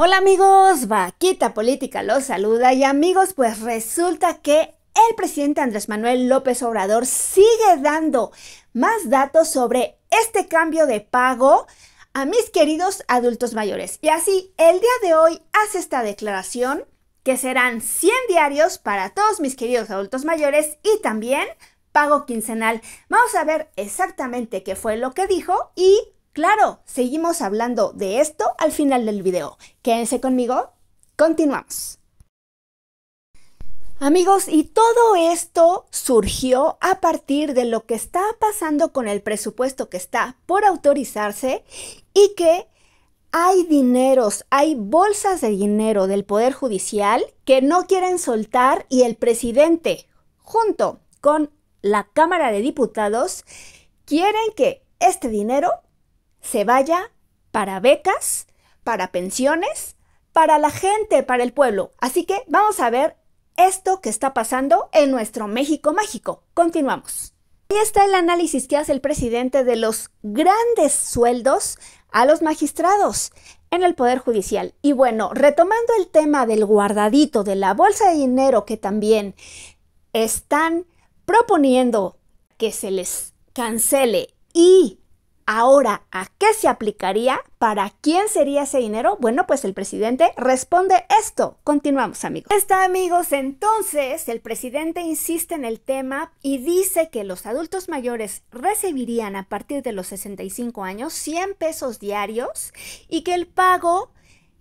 Hola amigos, Vaquita Política los saluda y amigos, pues resulta que el presidente Andrés Manuel López Obrador sigue dando más datos sobre este cambio de pago a mis queridos adultos mayores. Y así, el día de hoy hace esta declaración que serán 100 diarios para todos mis queridos adultos mayores y también pago quincenal. Vamos a ver exactamente qué fue lo que dijo y Claro, seguimos hablando de esto al final del video. Quédense conmigo, continuamos. Amigos, y todo esto surgió a partir de lo que está pasando con el presupuesto que está por autorizarse y que hay dineros, hay bolsas de dinero del Poder Judicial que no quieren soltar y el presidente, junto con la Cámara de Diputados, quieren que este dinero se vaya para becas, para pensiones, para la gente, para el pueblo. Así que vamos a ver esto que está pasando en nuestro México mágico. Continuamos. Ahí está el análisis que hace el presidente de los grandes sueldos a los magistrados en el Poder Judicial. Y bueno, retomando el tema del guardadito, de la bolsa de dinero que también están proponiendo que se les cancele y Ahora, ¿a qué se aplicaría? ¿Para quién sería ese dinero? Bueno, pues el presidente responde esto. Continuamos, amigos. Está, amigos, entonces el presidente insiste en el tema y dice que los adultos mayores recibirían a partir de los 65 años 100 pesos diarios y que el pago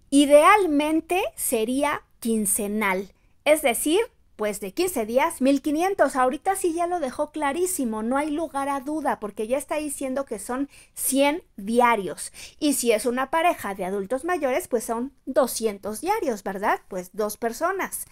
idealmente sería quincenal, es decir, pues de 15 días, 1500. Ahorita sí ya lo dejó clarísimo, no hay lugar a duda, porque ya está diciendo que son 100 diarios. Y si es una pareja de adultos mayores, pues son 200 diarios, ¿verdad? Pues dos personas.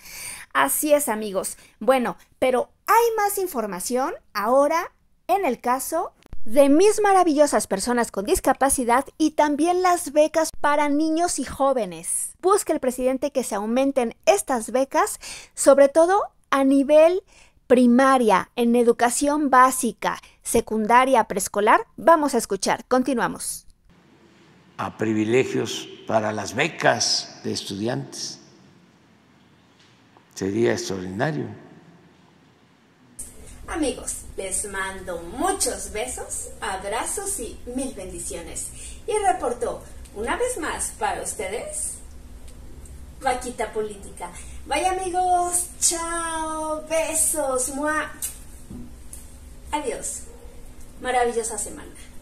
Así es, amigos. Bueno, pero hay más información ahora en el caso de mis maravillosas personas con discapacidad y también las becas para niños y jóvenes. Busque el presidente que se aumenten estas becas, sobre todo a nivel primaria, en educación básica, secundaria, preescolar. Vamos a escuchar, continuamos. A privilegios para las becas de estudiantes. Sería extraordinario Amigos, les mando muchos besos, abrazos y mil bendiciones. Y reportó una vez más para ustedes, Vaquita Política. Vaya amigos, chao, besos, mua. Adiós. Maravillosa semana.